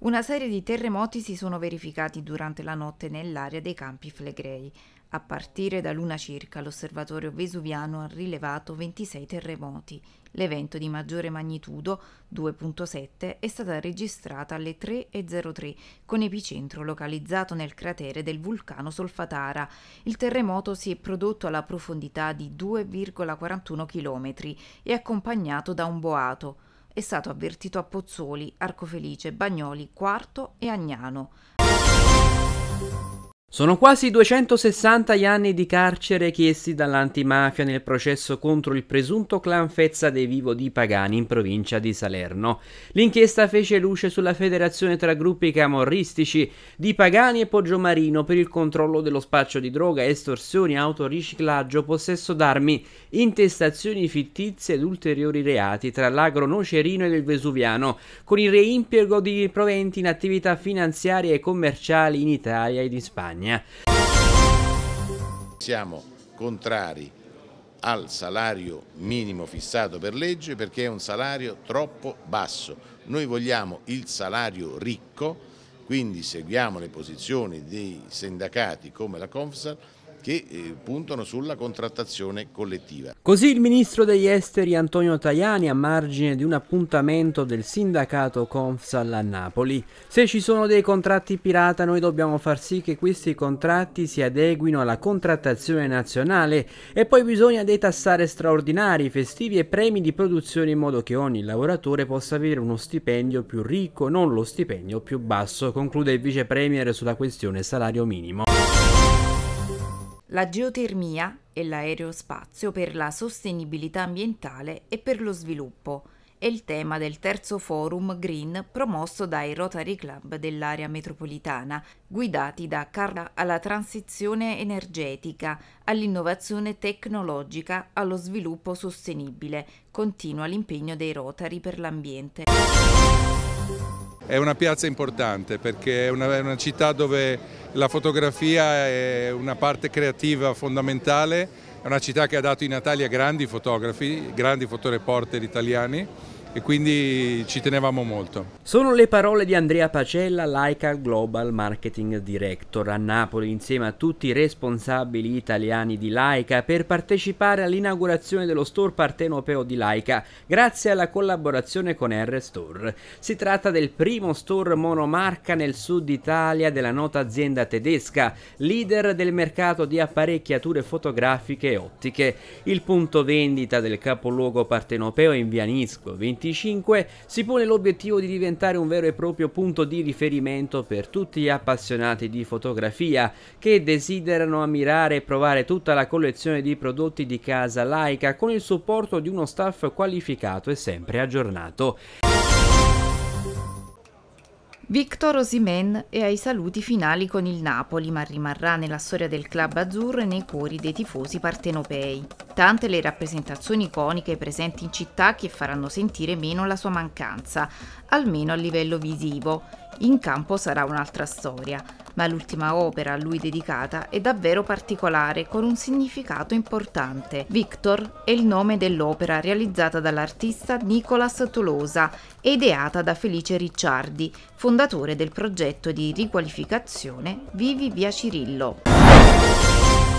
Una serie di terremoti si sono verificati durante la notte nell'area dei Campi Flegrei. A partire da luna circa, l'osservatorio vesuviano ha rilevato 26 terremoti. L'evento di maggiore magnitudo, 2.7, è stata registrata alle 3.03, con epicentro localizzato nel cratere del vulcano Solfatara. Il terremoto si è prodotto alla profondità di 2,41 km e accompagnato da un boato è stato avvertito a Pozzoli, Arcofelice, Bagnoli, Quarto e Agnano. Sono quasi 260 gli anni di carcere chiesti dall'antimafia nel processo contro il presunto clan Fezza dei Vivo di Pagani in provincia di Salerno. L'inchiesta fece luce sulla federazione tra gruppi camorristici di Pagani e Poggiomarino per il controllo dello spaccio di droga, estorsioni, autoriciclaggio, possesso d'armi, intestazioni fittizie ed ulteriori reati tra l'agro nocerino e il vesuviano, con il reimpiego di proventi in attività finanziarie e commerciali in Italia ed in Spagna. Spagna. Siamo contrari al salario minimo fissato per legge perché è un salario troppo basso. Noi vogliamo il salario ricco, quindi seguiamo le posizioni dei sindacati come la Confsal che eh, puntano sulla contrattazione collettiva. Così il ministro degli esteri Antonio Tajani a margine di un appuntamento del sindacato Confsal a Napoli. Se ci sono dei contratti pirata noi dobbiamo far sì che questi contratti si adeguino alla contrattazione nazionale e poi bisogna detassare straordinari, festivi e premi di produzione in modo che ogni lavoratore possa avere uno stipendio più ricco, non lo stipendio più basso, conclude il vice premier sulla questione salario minimo la geotermia e l'aerospazio per la sostenibilità ambientale e per lo sviluppo è il tema del terzo forum Green promosso dai Rotary Club dell'area metropolitana, guidati da Carla alla transizione energetica, all'innovazione tecnologica, allo sviluppo sostenibile. Continua l'impegno dei Rotary per l'ambiente. È una piazza importante perché è una, è una città dove la fotografia è una parte creativa fondamentale, è una città che ha dato i natali a grandi fotografi, grandi fotoreporter italiani e quindi ci tenevamo molto. Sono le parole di Andrea Pacella, Laika Global Marketing Director a Napoli, insieme a tutti i responsabili italiani di Laika per partecipare all'inaugurazione dello store partenopeo di Laika grazie alla collaborazione con R-Store. Si tratta del primo store monomarca nel sud Italia della nota azienda tedesca, leader del mercato di apparecchiature fotografiche e ottiche. Il punto vendita del capoluogo partenopeo è in via Nisco, 20 2025 si pone l'obiettivo di diventare un vero e proprio punto di riferimento per tutti gli appassionati di fotografia che desiderano ammirare e provare tutta la collezione di prodotti di casa Laika con il supporto di uno staff qualificato e sempre aggiornato. Victor Osimen è ai saluti finali con il Napoli, ma rimarrà nella storia del club azzurro e nei cuori dei tifosi partenopei. Tante le rappresentazioni iconiche presenti in città che faranno sentire meno la sua mancanza, almeno a livello visivo. In campo sarà un'altra storia ma l'ultima opera a lui dedicata è davvero particolare, con un significato importante. Victor è il nome dell'opera realizzata dall'artista Nicolas Tolosa e ideata da Felice Ricciardi, fondatore del progetto di riqualificazione Vivi via Cirillo.